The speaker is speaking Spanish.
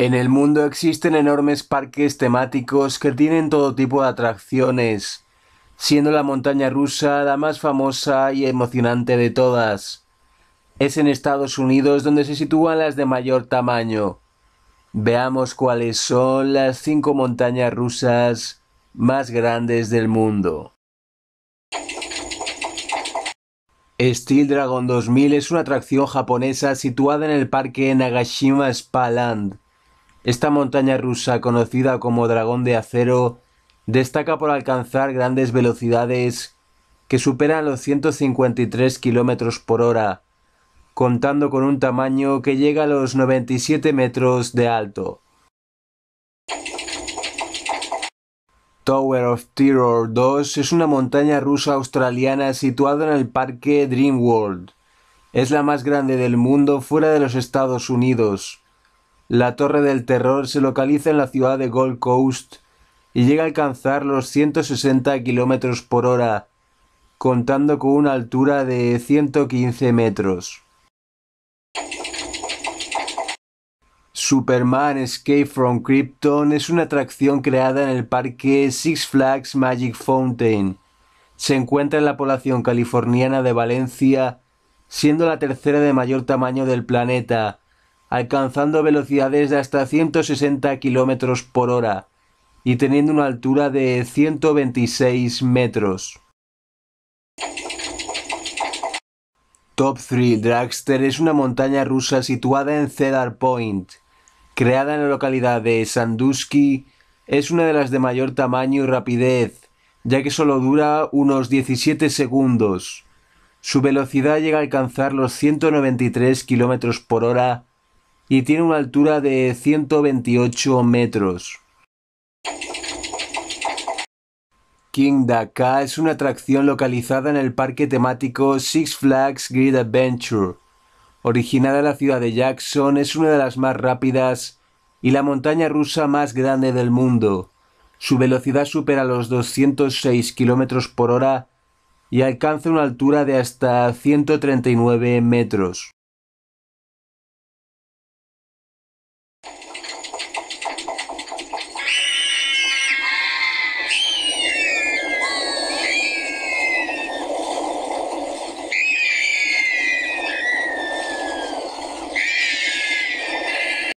En el mundo existen enormes parques temáticos que tienen todo tipo de atracciones, siendo la montaña rusa la más famosa y emocionante de todas. Es en Estados Unidos donde se sitúan las de mayor tamaño. Veamos cuáles son las cinco montañas rusas más grandes del mundo. Steel Dragon 2000 es una atracción japonesa situada en el parque Nagashima Spa Land esta montaña rusa, conocida como Dragón de Acero, destaca por alcanzar grandes velocidades que superan los 153 km por hora, contando con un tamaño que llega a los 97 metros de alto. Tower of Terror 2 es una montaña rusa australiana situada en el parque Dreamworld. Es la más grande del mundo fuera de los Estados Unidos la Torre del Terror se localiza en la ciudad de Gold Coast y llega a alcanzar los 160 km por hora, contando con una altura de 115 metros. Superman Escape from Krypton es una atracción creada en el parque Six Flags Magic Fountain. Se encuentra en la población californiana de Valencia, siendo la tercera de mayor tamaño del planeta alcanzando velocidades de hasta 160 km por hora y teniendo una altura de 126 metros. Top 3 Dragster es una montaña rusa situada en Cedar Point. Creada en la localidad de Sandusky, es una de las de mayor tamaño y rapidez, ya que solo dura unos 17 segundos. Su velocidad llega a alcanzar los 193 km por hora y tiene una altura de 128 metros. King Daka es una atracción localizada en el parque temático Six Flags Great Adventure. Originada en la ciudad de Jackson, es una de las más rápidas y la montaña rusa más grande del mundo. Su velocidad supera los 206 km por hora y alcanza una altura de hasta 139 metros.